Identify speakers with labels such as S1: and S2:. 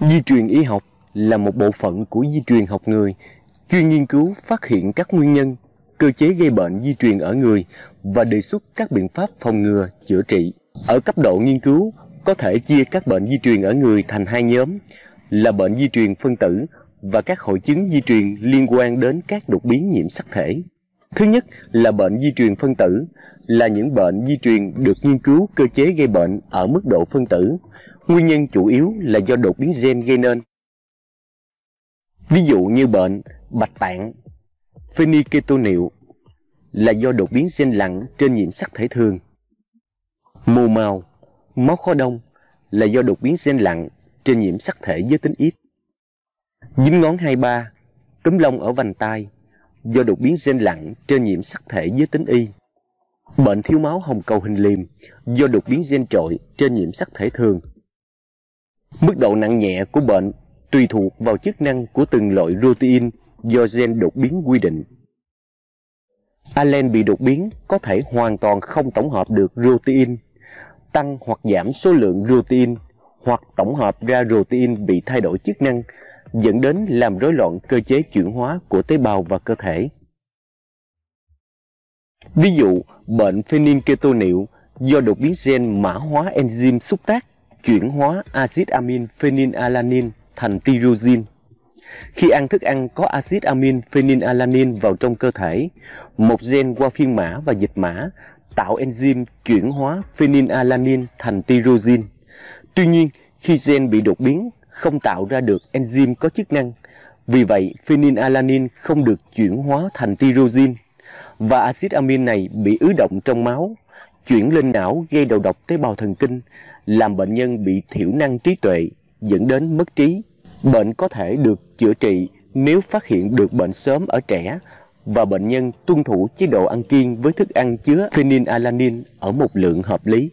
S1: Di truyền y học là một bộ phận của di truyền học người, chuyên nghiên cứu phát hiện các nguyên nhân, cơ chế gây bệnh di truyền ở người và đề xuất các biện pháp phòng ngừa, chữa trị. Ở cấp độ nghiên cứu, có thể chia các bệnh di truyền ở người thành hai nhóm là bệnh di truyền phân tử và các hội chứng di truyền liên quan đến các đột biến nhiễm sắc thể. Thứ nhất là bệnh di truyền phân tử, là những bệnh di truyền được nghiên cứu cơ chế gây bệnh ở mức độ phân tử Nguyên nhân chủ yếu là do đột biến gen gây nên. Ví dụ như bệnh bạch tạng, phenylketonil là do đột biến gen lặng trên nhiễm sắc thể thường. Mù màu, máu khó đông là do đột biến gen lặng trên nhiễm sắc thể giới tính ít. Dính ngón 23, túm lông ở vành tai do đột biến gen lặng trên nhiễm sắc thể giới tính y. Bệnh thiếu máu hồng cầu hình liềm do đột biến gen trội trên nhiễm sắc thể thường Mức độ nặng nhẹ của bệnh tùy thuộc vào chức năng của từng loại protein do gen đột biến quy định. Allen bị đột biến có thể hoàn toàn không tổng hợp được protein, tăng hoặc giảm số lượng protein hoặc tổng hợp ra protein bị thay đổi chức năng dẫn đến làm rối loạn cơ chế chuyển hóa của tế bào và cơ thể. Ví dụ, bệnh phenin keto niệu do đột biến gen mã hóa enzyme xúc tác chuyển hóa axit amin phenylalanine thành tyrosine. Khi ăn thức ăn có axit amin phenylalanine vào trong cơ thể, một gen qua phiên mã và dịch mã tạo enzyme chuyển hóa phenylalanine thành tyrosine. Tuy nhiên, khi gen bị đột biến, không tạo ra được enzyme có chức năng. Vì vậy, phenylalanine không được chuyển hóa thành tyrosine và axit amin này bị ứ động trong máu chuyển lên não gây đầu độc tế bào thần kinh, làm bệnh nhân bị thiểu năng trí tuệ, dẫn đến mất trí. Bệnh có thể được chữa trị nếu phát hiện được bệnh sớm ở trẻ và bệnh nhân tuân thủ chế độ ăn kiêng với thức ăn chứa phenylalanine ở một lượng hợp lý.